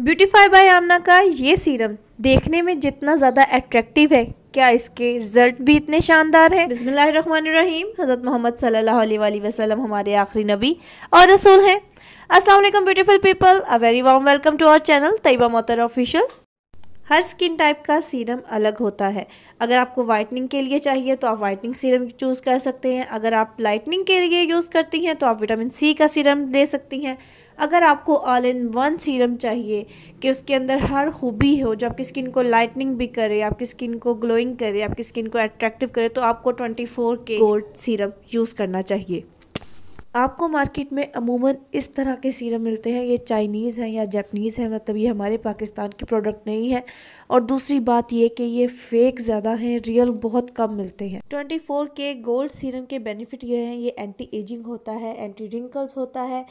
beautify bye आमना का ये serum देखने में जितना ज़्यादा एट्रैक्टिव है क्या इसके रिजल्ट भी इतने शानदार हैं बिसमीम हज़रत मोहम्मद सल्लल्लाहु अलैहि वसल्लम हमारे आखिरी नबी और रसूल हैं अस्सलाम वालेकुम beautiful people a very warm welcome to our channel Tayyaba Motar official हर स्किन टाइप का सीरम अलग होता है अगर आपको वाइटनिंग के लिए चाहिए तो आप वाइटनिंग सीरम चूज़ कर सकते हैं अगर आप लाइटनिंग के लिए यूज़ करती हैं तो आप विटामिन सी का सीरम ले सकती हैं अगर आपको ऑल इन वन सीरम चाहिए कि उसके अंदर हर खूबी हो जो आपकी स्किन को लाइटनिंग भी करे आपकी स्किन को ग्लोइंग करे आपकी स्किन को अट्रैक्टिव करे तो आपको twenty four K gold serum use करना चाहिए आपको मार्केट में अमूमन इस तरह के सीरम मिलते हैं ये चाइनीज़ हैं या जापनीज़ हैं मतलब ये हमारे पाकिस्तान के प्रोडक्ट नहीं है और दूसरी बात ये कि ये फेक ज़्यादा हैं रियल बहुत कम मिलते हैं 24 के गोल्ड सीरम के बेनिफिट ये हैं ये एंटी एजिंग होता है एंटी रिंकल्स होता है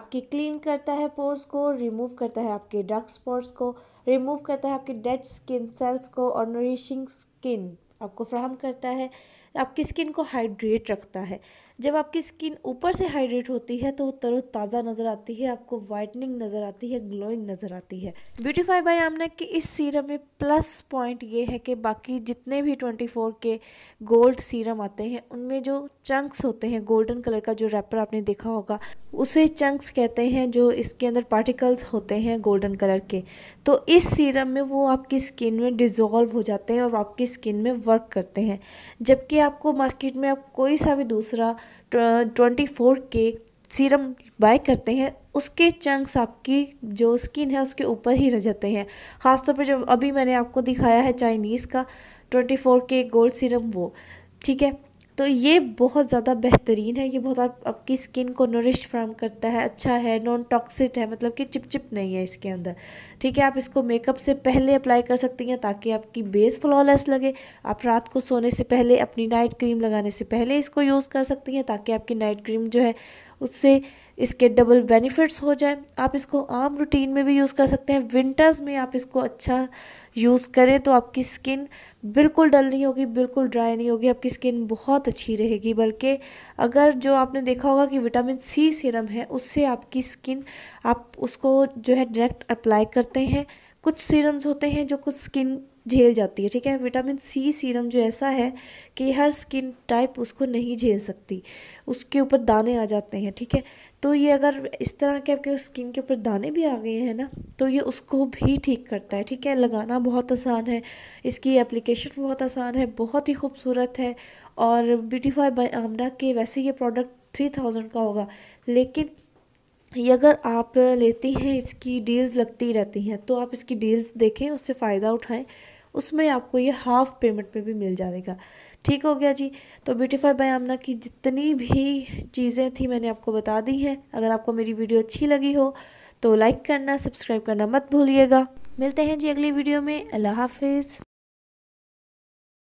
आपके क्लीन करता है पोर्स को रिमूव करता है आपके डार्क स्पॉट्स को रिमूव करता है आपके डेड स्किन सेल्स को और नरिशिंग स्किन आपको फ्राहम करता है आपकी स्किन को हाइड्रेट रखता है जब आपकी स्किन ऊपर से हाइड्रेट होती है तो वो तरोताज़ा नज़र आती है आपको वाइटनिंग नज़र आती है ग्लोइंग नज़र आती है ब्यूटीफाई बाय आमना के इस सीरम में प्लस पॉइंट ये है कि बाकी जितने भी 24 के गोल्ड सीरम आते हैं उनमें जो चंक्स होते हैं गोल्डन कलर का जो रैपर आपने देखा होगा उसे चंक्स कहते हैं जो इसके अंदर पार्टिकल्स होते हैं गोल्डन कलर के तो इस सीरम में वो आपकी स्किन में डिज़ोल्व हो जाते हैं और आपकी स्किन में वर्क करते हैं जबकि आपको मार्केट में आप कोई सा भी दूसरा twenty four K serum buy करते हैं उसके चंक्स आपकी जो स्किन है उसके ऊपर ही रह जाते हैं ख़ासतौर पर जो अभी मैंने आपको दिखाया है चाइनीज़ का twenty four K gold serum वो ठीक है तो ये बहुत ज़्यादा बेहतरीन है ये बहुत आप, आपकी स्किन को नरिश फ्राम करता है अच्छा है नॉन टॉक्सिक है मतलब कि चिपचिप नहीं है इसके अंदर ठीक है आप इसको मेकअप से पहले अप्लाई कर सकती हैं ताकि आपकी बेस फ्लॉलेस लगे आप रात को सोने से पहले अपनी नाइट क्रीम लगाने से पहले इसको यूज़ कर सकती हैं ताकि आपकी नाइट क्रीम जो है उससे इसके डबल बेनिफिट्स हो जाए आप इसको आम रूटीन में भी यूज़ कर सकते हैं विंटर्स में आप इसको अच्छा यूज़ करें तो आपकी स्किन बिल्कुल डल नहीं होगी बिल्कुल ड्राई नहीं होगी आपकी स्किन बहुत अच्छी रहेगी बल्कि अगर जो आपने देखा होगा कि विटामिन सी सीरम है उससे आपकी स्किन आप उसको जो है डायरेक्ट अप्लाई करते हैं कुछ सीरम्स होते हैं जो कुछ स्किन झेल जाती है ठीक है विटामिन सी सीरम जो ऐसा है कि हर स्किन टाइप उसको नहीं झेल सकती उसके ऊपर दाने आ जाते हैं ठीक है तो ये अगर इस तरह के आपके स्किन के ऊपर दाने भी आ गए हैं ना तो ये उसको भी ठीक करता है ठीक है लगाना बहुत आसान है इसकी एप्लीकेशन बहुत आसान है बहुत ही खूबसूरत है और ब्यूटीफाई बाई आमना के वैसे ये प्रोडक्ट थ्री थाउजेंड का होगा लेकिन ये अगर आप लेती हैं इसकी डील्स लगती रहती हैं तो आप इसकी डील्स देखें उससे फ़ायदा उठाएं उसमें आपको ये हाफ पेमेंट में भी मिल जाएगा ठीक हो गया जी तो ब्यूटीफाई बाय आमना की जितनी भी चीज़ें थी मैंने आपको बता दी हैं अगर आपको मेरी वीडियो अच्छी लगी हो तो लाइक करना सब्सक्राइब करना मत भूलिएगा मिलते हैं जी अगली वीडियो में अल्लाह हाफिज़